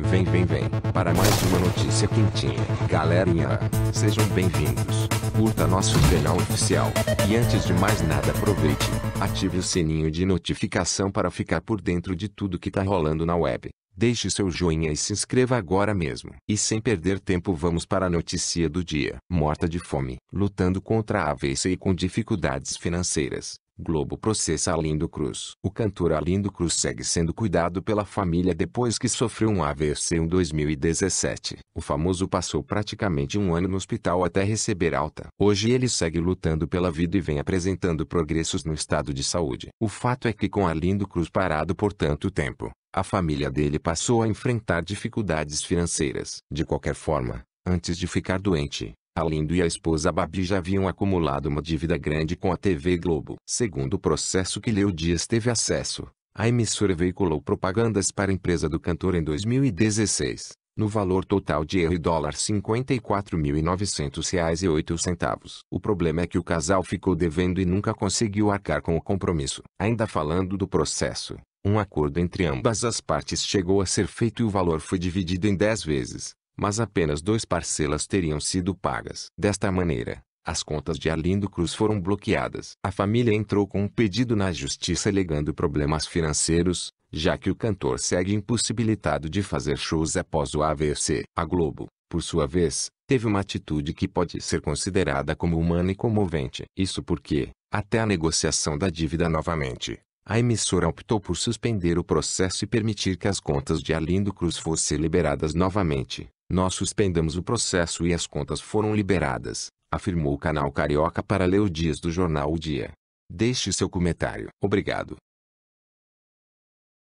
Vem, vem, vem, para mais uma notícia quentinha. Galerinha, sejam bem-vindos. Curta nosso canal oficial. E antes de mais nada, aproveite, ative o sininho de notificação para ficar por dentro de tudo que tá rolando na web. Deixe seu joinha e se inscreva agora mesmo. E sem perder tempo, vamos para a notícia do dia. Morta de fome, lutando contra a AVC e com dificuldades financeiras. Globo processa Arlindo Cruz. O cantor Arlindo Cruz segue sendo cuidado pela família depois que sofreu um AVC em 2017. O famoso passou praticamente um ano no hospital até receber alta. Hoje ele segue lutando pela vida e vem apresentando progressos no estado de saúde. O fato é que com Arlindo Cruz parado por tanto tempo, a família dele passou a enfrentar dificuldades financeiras. De qualquer forma, antes de ficar doente, Alindo e a esposa Babi já haviam acumulado uma dívida grande com a TV Globo. Segundo o processo que Leo Dias teve acesso, a emissora veiculou propagandas para a empresa do cantor em 2016, no valor total de R$ 54.900,08. O problema é que o casal ficou devendo e nunca conseguiu arcar com o compromisso. Ainda falando do processo, um acordo entre ambas as partes chegou a ser feito e o valor foi dividido em 10 vezes mas apenas duas parcelas teriam sido pagas. Desta maneira, as contas de Arlindo Cruz foram bloqueadas. A família entrou com um pedido na justiça alegando problemas financeiros, já que o cantor segue impossibilitado de fazer shows após o AVC. A Globo, por sua vez, teve uma atitude que pode ser considerada como humana e comovente. Isso porque, até a negociação da dívida novamente, a emissora optou por suspender o processo e permitir que as contas de Arlindo Cruz fossem liberadas novamente. Nós suspendemos o processo e as contas foram liberadas, afirmou o canal Carioca para ler o dias do jornal O Dia. Deixe seu comentário. Obrigado.